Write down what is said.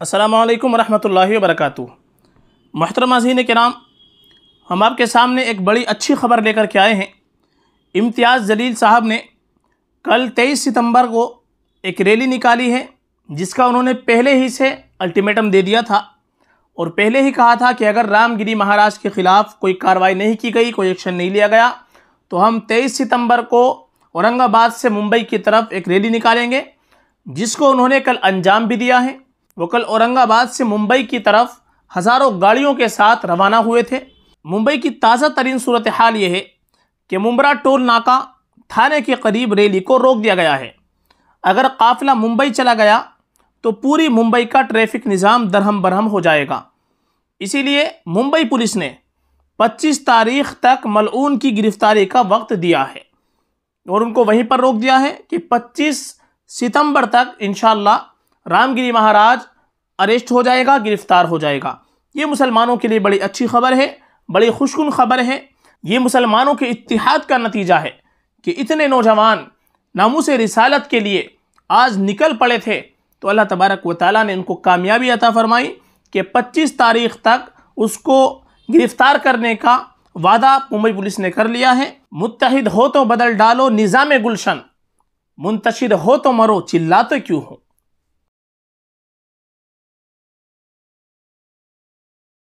असलकम वरहमल वरक महतरम के नाम हम आपके सामने एक बड़ी अच्छी खबर लेकर के आए हैं इम्तियाज़ जलील साहब ने कल 23 सितंबर को एक रैली निकाली है जिसका उन्होंने पहले ही से अल्टीमेटम दे दिया था और पहले ही कहा था कि अगर रामगिरी महाराज के ख़िलाफ़ कोई कार्रवाई नहीं की गई कोई एक्शन नहीं लिया गया तो हम तेईस सितम्बर को औरंगाबाद से मुंबई की तरफ एक रैली निकालेंगे जिसको उन्होंने कल अंजाम भी दिया है वो कल औरंगाबाद से मुंबई की तरफ हज़ारों गाड़ियों के साथ रवाना हुए थे मुंबई की ताज़ा तरीन सूरत हाल ये है कि मुंबरा टोल नाका थाने के करीब रैली को रोक दिया गया है अगर काफिला मुंबई चला गया तो पूरी मुंबई का ट्रैफिक निज़ाम दरहम बरहम हो जाएगा इसीलिए मुंबई पुलिस ने 25 तारीख तक मलून की गिरफ़्तारी का वक्त दिया है और उनको वहीं पर रोक दिया है कि 25 सितंबर तक इन रामगिरी महाराज अरेस्ट हो जाएगा गिरफ्तार हो जाएगा ये मुसलमानों के लिए बड़ी अच्छी खबर है बड़ी खुशकुन खबर है ये मुसलमानों के इतिहाद का नतीजा है कि इतने नौजवान से रिसालत के लिए आज निकल पड़े थे तो अल्लाह तबारक व ताली ने उनको कामयाबी अता फरमाई कि 25 तारीख तक उसको गिरफ़्तार करने का वादा मुंबई पुलिस ने कर लिया है मुतहद हो तो बदल डालो निज़ाम गुलशन मुंतशिर हो तो मरो चिल्लाते क्यों हो